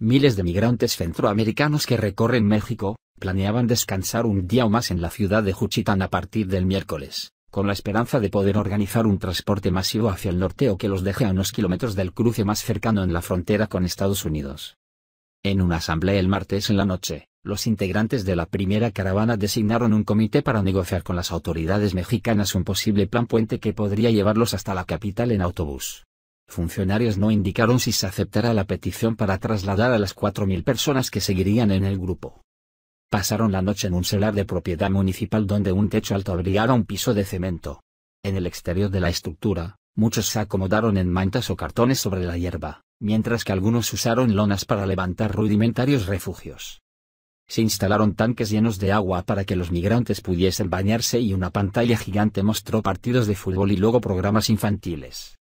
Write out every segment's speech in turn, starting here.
Miles de migrantes centroamericanos que recorren México, planeaban descansar un día o más en la ciudad de Juchitán a partir del miércoles, con la esperanza de poder organizar un transporte masivo hacia el norte o que los deje a unos kilómetros del cruce más cercano en la frontera con Estados Unidos. En una asamblea el martes en la noche, los integrantes de la primera caravana designaron un comité para negociar con las autoridades mexicanas un posible plan puente que podría llevarlos hasta la capital en autobús. Funcionarios no indicaron si se aceptará la petición para trasladar a las 4.000 personas que seguirían en el grupo. Pasaron la noche en un celar de propiedad municipal donde un techo alto abrigara un piso de cemento. En el exterior de la estructura, muchos se acomodaron en mantas o cartones sobre la hierba, mientras que algunos usaron lonas para levantar rudimentarios refugios. Se instalaron tanques llenos de agua para que los migrantes pudiesen bañarse y una pantalla gigante mostró partidos de fútbol y luego programas infantiles.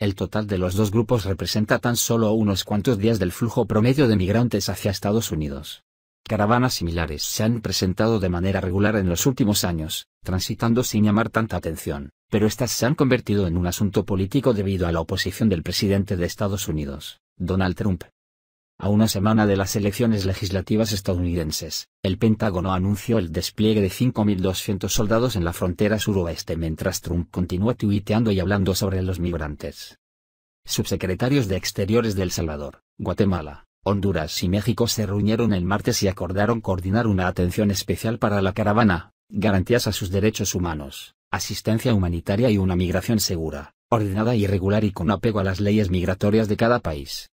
El total de los dos grupos representa tan solo unos cuantos días del flujo promedio de migrantes hacia Estados Unidos. Caravanas similares se han presentado de manera regular en los últimos años, transitando sin llamar tanta atención, pero estas se han convertido en un asunto político debido a la oposición del presidente de Estados Unidos, Donald Trump, a una semana de las elecciones legislativas estadounidenses, el Pentágono anunció el despliegue de 5.200 soldados en la frontera suroeste mientras Trump continúa tuiteando y hablando sobre los migrantes. Subsecretarios de Exteriores de El Salvador, Guatemala, Honduras y México se reunieron el martes y acordaron coordinar una atención especial para la caravana, garantías a sus derechos humanos, asistencia humanitaria y una migración segura, ordenada y regular y con apego a las leyes migratorias de cada país.